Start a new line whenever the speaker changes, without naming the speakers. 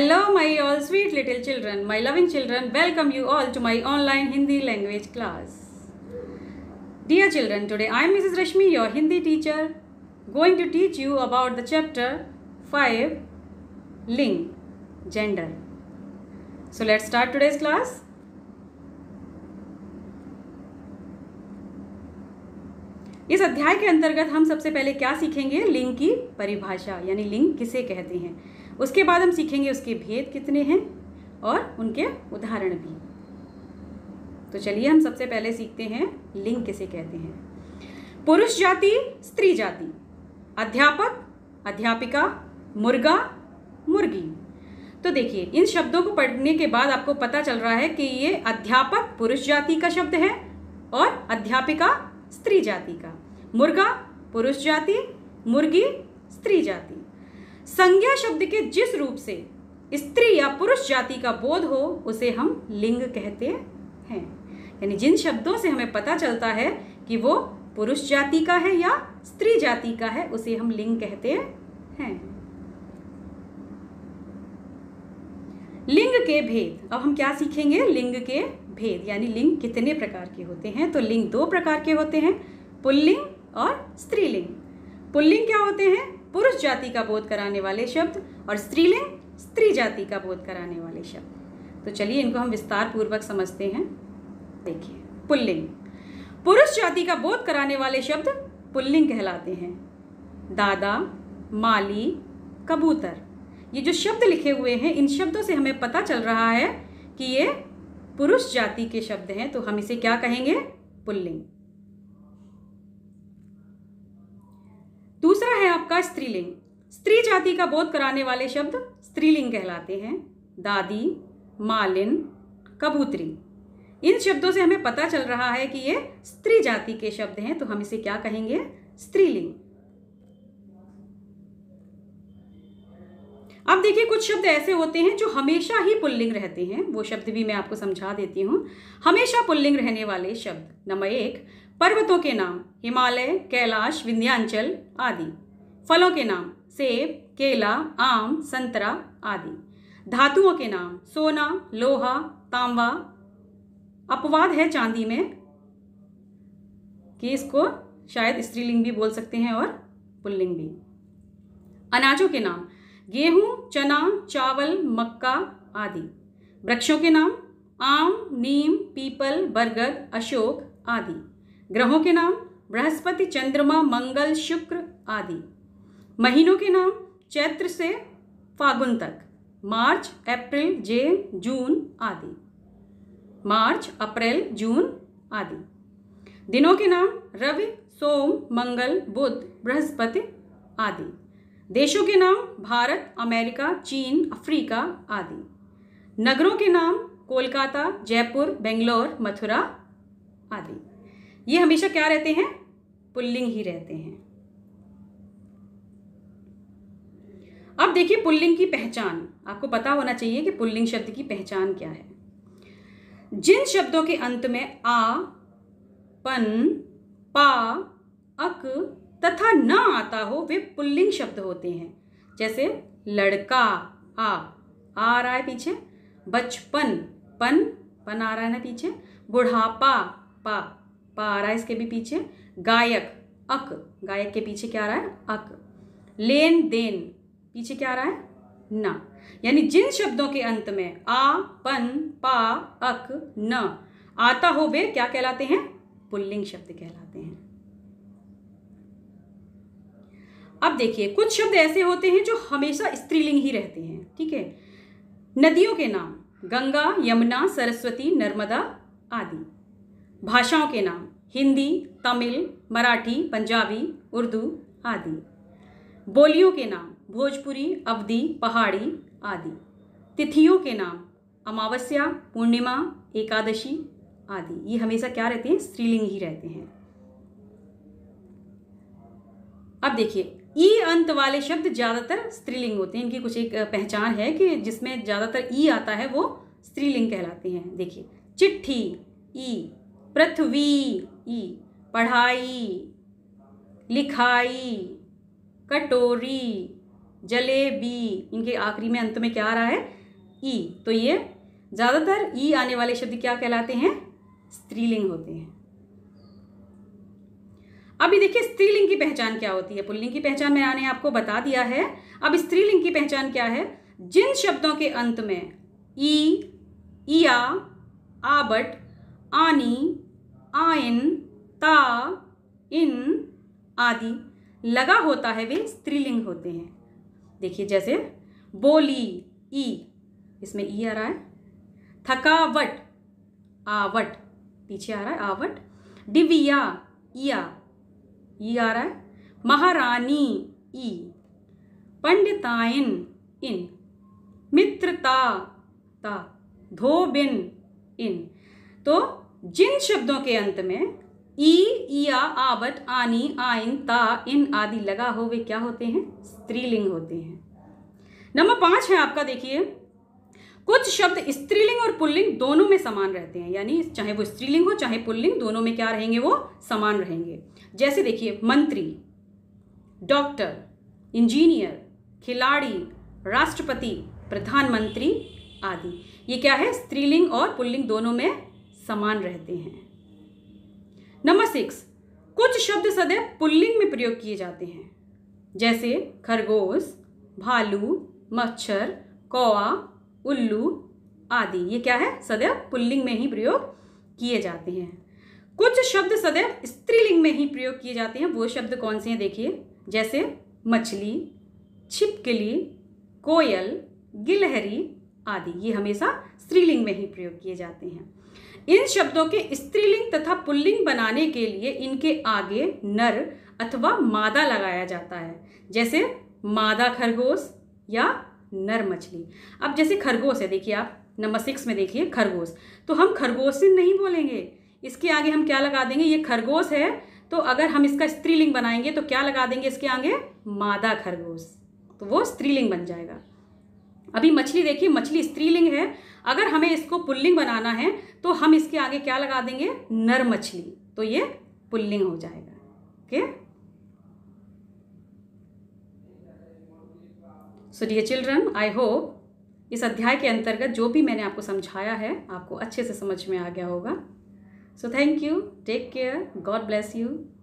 hello my all sweet little children my loving children welcome you all to my online Hindi language class dear children today I am Mrs Rashmi your Hindi teacher going to teach you about the chapter five लिंग gender so let's start today's class इस अध्याय के अंतर्गत हम सबसे पहले क्या सीखेंगे लिंग की परिभाषा यानी लिंग किसे कहते हैं उसके बाद हम सीखेंगे उसके भेद कितने हैं और उनके उदाहरण भी तो चलिए हम सबसे पहले सीखते हैं लिंग किसे कहते हैं पुरुष जाति स्त्री जाति अध्यापक अध्यापिका मुर्गा मुर्गी तो देखिए इन शब्दों को पढ़ने के बाद आपको पता चल रहा है कि ये अध्यापक पुरुष जाति का शब्द है और अध्यापिका स्त्री जाति का मुर्गा पुरुष जाति मुर्गी स्त्री जाति संज्ञा शब्द के जिस रूप से स्त्री या पुरुष जाति का बोध हो उसे हम लिंग कहते हैं यानी जिन शब्दों से हमें पता चलता है कि वो पुरुष जाति का है या स्त्री जाति का है उसे हम लिंग कहते हैं लिंग के भेद अब हम क्या सीखेंगे लिंग के भेद यानी लिंग कितने प्रकार के होते हैं तो लिंग दो प्रकार के होते हैं पुल्लिंग और स्त्रीलिंग पुल्लिंग क्या होते हैं पुरुष जाति का बोध कराने वाले शब्द और स्त्रीलिंग स्त्री जाति का बोध कराने वाले शब्द तो चलिए इनको हम विस्तार पूर्वक समझते हैं देखिए पुल्लिंग पुरुष जाति का बोध कराने वाले शब्द पुल्लिंग कहलाते हैं दादा माली कबूतर ये जो शब्द लिखे हुए हैं इन शब्दों से हमें पता चल रहा है कि ये पुरुष जाति के शब्द हैं तो हम इसे क्या कहेंगे पुल्लिंग का स्त्रीलिंग स्त्री जाति का बोध कराने वाले शब्द स्त्रीलिंग कहलाते हैं दादी मालिन कबूतरी इन शब्दों से हमें पता चल रहा है कि ये स्त्री जाति के शब्द हैं तो हम इसे क्या कहेंगे स्त्रीलिंग अब देखिए कुछ शब्द ऐसे होते हैं जो हमेशा ही पुल्लिंग रहते हैं वो शब्द भी मैं आपको समझा देती हूँ हमेशा पुल्लिंग रहने वाले शब्द नंबर एक पर्वतों के नाम हिमालय कैलाश विंध्यांचल आदि फलों के नाम सेब केला आम संतरा आदि धातुओं के नाम सोना लोहा तांबा अपवाद है चांदी में कि इसको शायद स्त्रीलिंग भी बोल सकते हैं और पुल्लिंग भी अनाजों के नाम गेहूं चना चावल मक्का आदि वृक्षों के नाम आम नीम पीपल बरगद अशोक आदि ग्रहों के नाम बृहस्पति चंद्रमा मंगल शुक्र आदि महीनों के नाम चैत्र से फागुन तक मार्च अप्रैल जेन जून आदि मार्च अप्रैल जून आदि दिनों के नाम रवि सोम मंगल बुध बृहस्पति आदि देशों के नाम भारत अमेरिका चीन अफ्रीका आदि नगरों के नाम कोलकाता जयपुर बेंगलोर मथुरा आदि ये हमेशा क्या रहते हैं पुल्लिंग ही रहते हैं अब देखिए पुल्लिंग की पहचान आपको पता होना चाहिए कि पुल्लिंग शब्द की पहचान क्या है जिन शब्दों के अंत में आ पन पा अक तथा न आता हो वे पुल्लिंग शब्द होते हैं जैसे लड़का आ आ रहा है पीछे बचपन पन पन आ रहा है ना पीछे बुढ़ापा पा पा आ रहा है इसके भी पीछे गायक अक गायक के पीछे क्या आ रहा है अक लेन देन पीछे क्या आ रहा है न यानी जिन शब्दों के अंत में आ पन पा अक न आता हो वे क्या कहलाते हैं पुल्लिंग शब्द कहलाते हैं अब देखिए कुछ शब्द ऐसे होते हैं जो हमेशा स्त्रीलिंग ही रहते हैं ठीक है नदियों के नाम गंगा यमुना सरस्वती नर्मदा आदि भाषाओं के नाम हिंदी तमिल मराठी पंजाबी उर्दू आदि बोलियों के नाम भोजपुरी अवधि पहाड़ी आदि तिथियों के नाम अमावस्या पूर्णिमा एकादशी आदि ये हमेशा क्या रहते हैं स्त्रीलिंग ही रहते हैं अब देखिए ई अंत वाले शब्द ज़्यादातर स्त्रीलिंग होते हैं इनकी कुछ एक पहचान है कि जिसमें ज़्यादातर ई आता है वो स्त्रीलिंग कहलाते हैं देखिए चिट्ठी ई पृथ्वी ई पढ़ाई लिखाई कटोरी जलेबी इनके आखिरी में अंत में क्या आ रहा है ई तो ये ज़्यादातर ई आने वाले शब्द क्या कहलाते हैं स्त्रीलिंग होते हैं अभी देखिए स्त्रीलिंग की पहचान क्या होती है पुल्लिंग की पहचान मैंने आपको बता दिया है अब स्त्रीलिंग की पहचान क्या है जिन शब्दों के अंत में ई इया आबट आनी आइन ता इन आदि लगा होता है वे स्त्रीलिंग होते हैं देखिए जैसे बोली ई इसमें ई आ रहा है थकावट आवट पीछे आ रहा है आवट डिविया ई आ रहा है महारानी ई पंडिताइन इन मित्रता ता धोबिन इन तो जिन शब्दों के अंत में ई ईया आबट आनी आइन ता इन आदि लगा हो वे क्या होते हैं स्त्रीलिंग होते हैं नंबर पांच है आपका देखिए कुछ शब्द स्त्रीलिंग और पुल्लिंग दोनों में समान रहते हैं यानी चाहे वो स्त्रीलिंग हो चाहे पुल्लिंग दोनों में क्या रहेंगे वो समान रहेंगे जैसे देखिए मंत्री डॉक्टर इंजीनियर खिलाड़ी राष्ट्रपति प्रधानमंत्री आदि ये क्या है स्त्रीलिंग और पुल्लिंग दोनों में समान रहते हैं नंबर सिक्स कुछ शब्द सदैव पुल्लिंग में प्रयोग किए जाते हैं जैसे खरगोश भालू मच्छर कौआ उल्लू आदि ये क्या है सदैव पुल्लिंग में ही प्रयोग किए जाते हैं कुछ शब्द सदैव स्त्रीलिंग में ही प्रयोग किए जाते हैं वो शब्द कौन से हैं देखिए जैसे मछली छिपकली कोयल गिलहरी आदि ये हमेशा स्त्रीलिंग में ही प्रयोग किए जाते हैं इन शब्दों के स्त्रीलिंग तथा पुल्लिंग बनाने के लिए इनके आगे नर अथवा मादा लगाया जाता है जैसे मादा खरगोश या नर मछली अब जैसे खरगोश है देखिए आप नंबर सिक्स में देखिए खरगोश तो हम खरगोश नहीं बोलेंगे इसके आगे हम क्या लगा देंगे ये खरगोश है तो अगर हम इसका स्त्रीलिंग बनाएंगे तो क्या लगा देंगे इसके आगे मादा खरगोश तो वो स्त्रीलिंग बन जाएगा अभी मछली देखिए मछली स्त्रीलिंग है अगर हमें इसको पुल्लिंग बनाना है तो हम इसके आगे क्या लगा देंगे नर मछली तो ये पुल्लिंग हो जाएगा okay so dear children I hope इस अध्याय के अंतर्गत जो भी मैंने आपको समझाया है आपको अच्छे से समझ में आ गया होगा so thank you take care God bless you